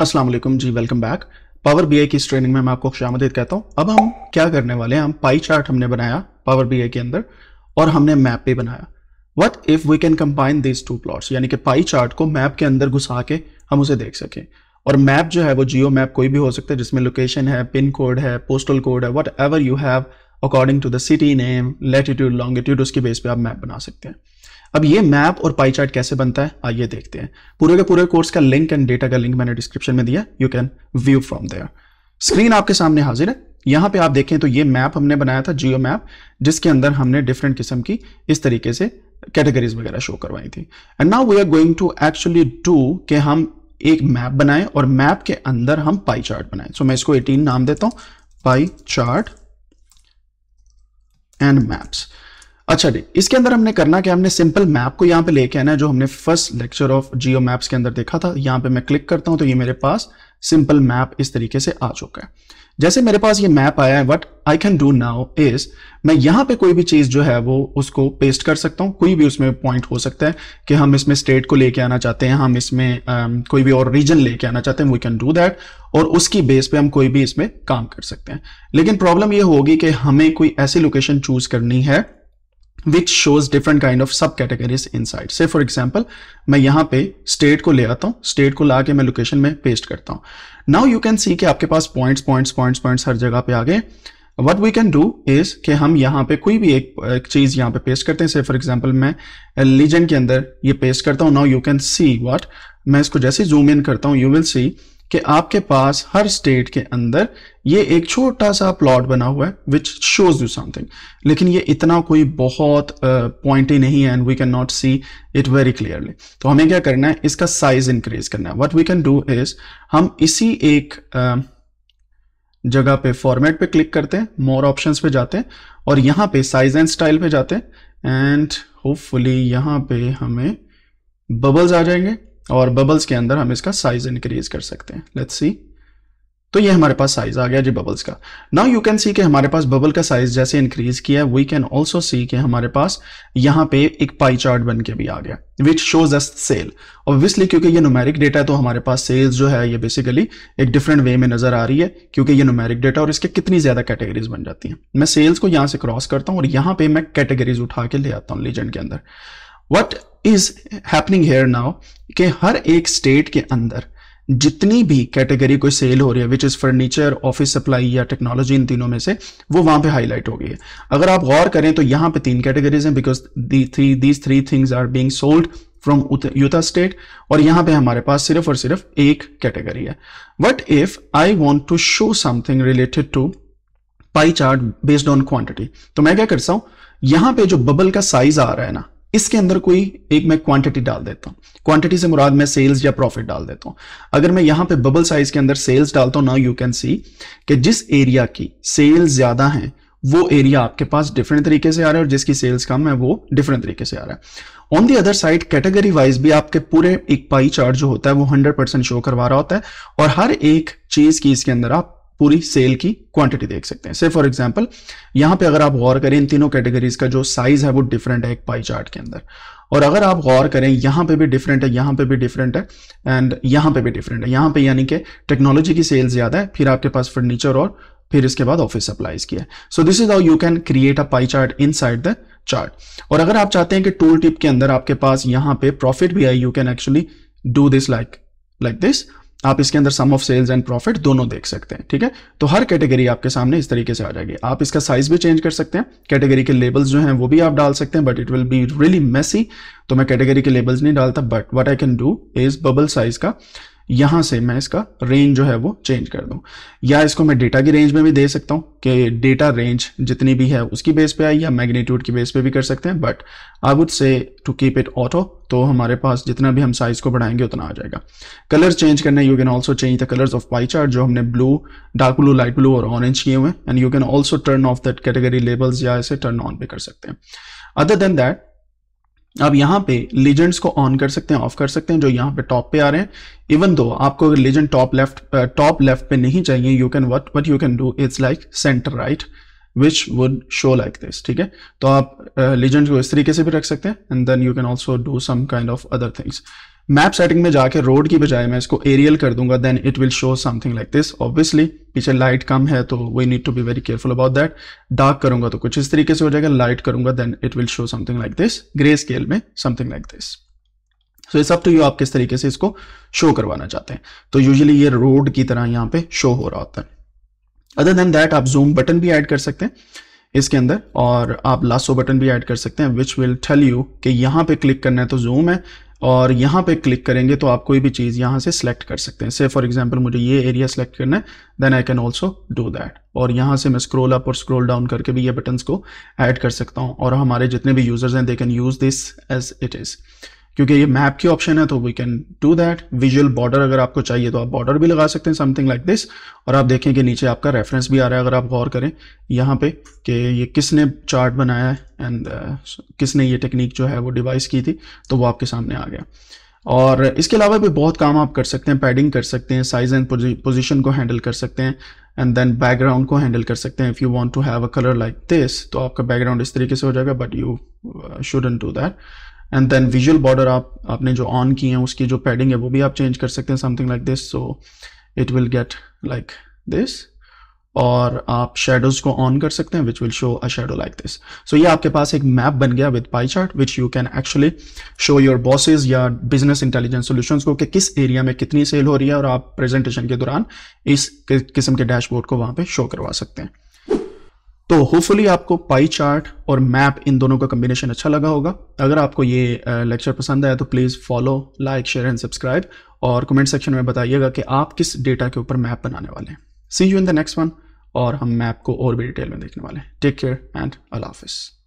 Aslam ji welcome back Power B की इस training में मैं आपको खुशामदीद कहता हूँ अब हम क्या करने वाले हैं हम पाई चार्ट हमने बनाया पावर बी के अंदर और हमने मैप भी बनाया what if we can combine this two plots यानी कि पाई चार्ट को मैप के अंदर घुसा के हम उसे देख सकें और मैप जो है वो जियो मैप कोई भी हो सकता है जिसमें लोकेशन है पिन कोड है पोस्टल कोड है whatever you have according to the city name latitude longitude उसके बेस पे आप मैप बना सकते हैं अब ये मैप और पाई चार्ट कैसे बनता है आइए देखते हैं पूरे के पूरे कोर्स का लिंक एंड डेटा का लिंक मैंने डिस्क्रिप्शन में दिया you can view from there screen आपके सामने हाजिर है यहां पे आप देखें तो ये मैप हमने बनाया था जियो मैप जिसके अंदर हमने डिफरेंट किस्म की इस तरीके से कैटेगरीज वगैरह शो करवाई थी and now we are going to actually do के हम एक मैप बनाए और मैप के अंदर हम पाई चार्ट बनाए सो so, मैं इसको 18 नाम देता हूं पाई चार्ट एंड मैप्स अच्छा जी इसके अंदर हमने करना क्या हमने सिंपल मैप को यहाँ पे लेके आना है जो हमने first lecture of geo maps के अंदर देखा था यहाँ पे मैं क्लिक करता हूँ तो ये मेरे पास सिंपल मैप इस तरीके से आ चुका है जैसे मेरे पास ये मैप आया है what I can do now is मैं यहाँ पे कोई भी चीज़ जो है वो उसको पेस्ट कर सकता हूँ कोई भी उसमें पॉइंट हो सकता है कि हम इसमें स्टेट को लेके आना चाहते हैं हम इसमें um, कोई भी और रीजन लेके आना चाहते हैं वी कैन डू दैट और उसकी बेस पे हम कोई भी इसमें काम कर सकते हैं लेकिन प्रॉब्लम ये होगी कि हमें कोई ऐसी लोकेशन चूज करनी है which shows different kind of subcategories inside से फॉर एग्जाम्पल मैं यहाँ पे स्टेट को ले आता हूँ स्टेट को ला के मैं लोकेशन में पेस्ट करता हूँ नाउ यू कैन सी के आपके पास पॉइंट्स पॉइंट्स पॉइंट्स पॉइंट हर जगह पे आ गए what we can do is के हम यहां पर कोई भी एक, एक चीज यहाँ पे पेस्ट करते हैं से फॉर एग्जाम्पल मैं लीजेंड के अंदर ये पेस्ट करता हूँ now you can see what मैं इसको जैसे जूम इन करता हूँ यू विल सी कि आपके पास हर स्टेट के अंदर ये एक छोटा सा प्लॉट बना हुआ है विच शोज यू समथिंग लेकिन ये इतना कोई बहुत पॉइंट ही नहीं है and we can not see it very clearly तो हमें क्या करना है इसका साइज इंक्रीज करना है what we can do is हम इसी एक uh, जगह पे फॉर्मेट पे क्लिक करते हैं मोर ऑप्शन पे जाते हैं और यहाँ पे साइज एंड स्टाइल पे जाते हैं एंड होपफुली यहां पे हमें बबल्स आ जाएंगे और बबल्स के अंदर हम इसका साइज इंक्रीज कर सकते हैं लेट्स सी तो ये हमारे पास साइज आ गया जी बबल्स का नाउ यू कैन सी कि हमारे पास बबल का साइज जैसे इंक्रीज किया वी कैन ऑल्सो सी कि हमारे पास यहाँ पे एक पाई चार्ट बन के भी आ गया which shows us cell obviously क्योंकि ये नोमेरिक डेटा है तो हमारे पास सेल्स जो है ये बेसिकली एक डिफरेंट वे में नजर आ रही है क्योंकि ये नोमेरिक डेटा और इसके कितनी ज्यादा कैटेगरीज बन जाती हैं मैं सेल्स को यहाँ से क्रॉस करता हूँ और यहाँ पे मैं कैटेगरीज उठा के ले आता हूँ लीजेंड के अंदर what is happening here now कि हर एक स्टेट के अंदर जितनी भी कैटेगरी कोई सेल हो रही है which is furniture office supply या टेक्नोलॉजी इन तीनों में से वो वहां पे हाईलाइट हो गई है अगर आप गौर करें तो यहां पे तीन कैटेगरीज हैं because the three these three things are being sold from Utah state और यहां पे हमारे पास सिर्फ और सिर्फ एक कैटेगरी है what if I want to show something related to pie chart based on quantity तो मैं क्या करता हूं यहां पे जो बबल का साइज आ रहा है ना इसके अंदर कोई एक मैं क्वांटिटी डाल देता हूं क्वांटिटी से मुराद मैं सेल्स या प्रॉफिट डाल देता हूं अगर मैं यहां पे बबल साइज के अंदर सेल्स डालता हूं ना यू कैन सी कि जिस एरिया की सेल्स ज्यादा हैं वो एरिया आपके पास डिफरेंट तरीके से आ रहा है और जिसकी सेल्स कम है वो डिफरेंट तरीके से आ रहा है on the other side category wise भी आपके पूरे एक पाई चार्ट जो होता है वो 100% शो करवा रहा होता है और हर एक चीज की इसके अंदर आप पूरी सेल की क्वांटिटी देख सकते हैं से फॉर एग्जांपल यहां पे अगर आप गौर करें इन तीनों कैटेगरीज का जो साइज है वो डिफरेंट है एक पाई चार्ट के अंदर और अगर आप गौर करें यहाँ पे भी डिफरेंट है यहाँ पे भी डिफरेंट है एंड यहाँ पे भी डिफरेंट है यहाँ पे यानी कि टेक्नोलॉजी की सेल ज्यादा है फिर आपके पास फर्नीचर और फिर इसके बाद ऑफिस सप्लाईज की है so this is how you can create a pie chart in the chart और अगर आप चाहते हैं कि टूल टिप के अंदर आपके पास यहाँ पे प्रॉफिट भी आए you can actually do this like like this आप इसके अंदर sum of sales and profit दोनों देख सकते हैं ठीक है तो हर कैटेगरी आपके सामने इस तरीके से आ जाएगी आप इसका साइज भी चेंज कर सकते हैं कैटेगरी के लेबल्स जो हैं वो भी आप डाल सकते हैं but it will be really messy तो मैं कैटेगरी के लेबल्स नहीं डालता but what I can do is bubble size का यहां से मैं इसका रेंज जो है वो चेंज कर दूं या इसको मैं डेटा की रेंज में भी दे सकता हूं कि डेटा रेंज जितनी भी है उसकी बेस पे आई या मैग्नीट्यूड की बेस पे भी कर सकते हैं but I would say to keep it auto तो हमारे पास जितना भी हम साइज को बढ़ाएंगे उतना आ जाएगा कलर चेंज करना you can also change the colour of pie chart जो हमने blue dark blue light blue और ऑरेंज किए हुए and you can also turn off that category labels या इसे टर्न ऑन भी कर सकते हैं अदर देन दैट आप यहाँ पे लीजेंड्स को ऑन कर सकते हैं ऑफ कर सकते हैं जो यहाँ पे टॉप पे आ रहे हैं इवन दो आपको अगर legend top left top left पे नहीं चाहिए you can what what you can do it's like centre right which would show like this ठीक है तो आप लेजेंड्स uh, को इस तरीके से भी रख सकते हैं and then you can also do some kind of other things map setting में जाके रोड की बजाय मैं इसको एरियल कर दूंगा then it will show something like this obviously पीछे लाइट कम है तो we need to be very careful about that dark करूंगा तो कुछ इस तरीके से हो जाएगा लाइट करूंगा then it will show something like this grey scale में something like this so is up to you आप किस तरीके से इसको शो करवाना चाहते हैं तो यूजली ये रोड की तरह यहाँ पे शो हो रहा होता है अदर देन दैट आप जूम बटन भी ऐड कर सकते हैं इसके अंदर और आप लासो बटन भी ऐड कर सकते हैं विच विल टेल यू कि यहां पे क्लिक करना है तो जूम है और यहाँ पे क्लिक करेंगे तो आप कोई भी चीज़ यहाँ से सिलेक्ट कर सकते हैं से फॉर एग्जांपल मुझे ये एरिया सेलेक्ट करना है then I can also do that और यहाँ से मैं स्क्रोल अप और स्क्रोल डाउन करके भी ये बटन्स को ऐड कर सकता हूँ और हमारे जितने भी यूज़र्स हैं they can use this as it is क्योंकि ये मैप की ऑप्शन है तो we can do that visual border अगर आपको चाहिए तो आप बॉर्डर भी लगा सकते हैं समथिंग लाइक दिस और आप देखें कि नीचे आपका रेफरेंस भी आ रहा है अगर आप गौर करें यहाँ पे कि ये किसने चार्ट बनाया है एंड uh, किसने ये टेक्निक जो है वो डिवाइस की थी तो वो आपके सामने आ गया और इसके अलावा भी बहुत काम आप कर सकते हैं पैडिंग कर सकते हैं साइज एंड पोजिशन को हैंडल कर सकते हैं एंड देन बैकग्राउंड को हैंडल कर सकते हैं if you want to have a colour like this तो आपका बैकग्राउंड इस तरीके से हो जाएगा but you shouldn't do that and then visual border आप आपने जो ऑन किए हैं उसकी जो पैडिंग है वो भी आप चेंज कर सकते हैं something like this so it will get like this और आप शेडोज को ऑन कर सकते हैं which will show a shadow like this सो ये आपके पास एक मैप बन गया with pie chart which you can actually show your bosses या बिजनेस इंटेलिजेंस सोल्यूशन को कि किस एरिया में कितनी सेल हो रही है और आप प्रेजेंटेशन के दौरान इस किस्म के डैशबोर्ड को वहां पे शो करवा सकते हैं तो होपफुली आपको पाई चार्ट और मैप इन दोनों का कम्बिनेशन अच्छा लगा होगा अगर आपको ये लेक्चर पसंद आया तो please follow like share and subscribe और कमेंट सेक्शन में बताइएगा कि आप किस डेटा के ऊपर मैप बनाने वाले हैं see you in the next one और हम मैप को और भी डिटेल में देखने वाले हैं टेक केयर एंड अल्लाह हाफिज़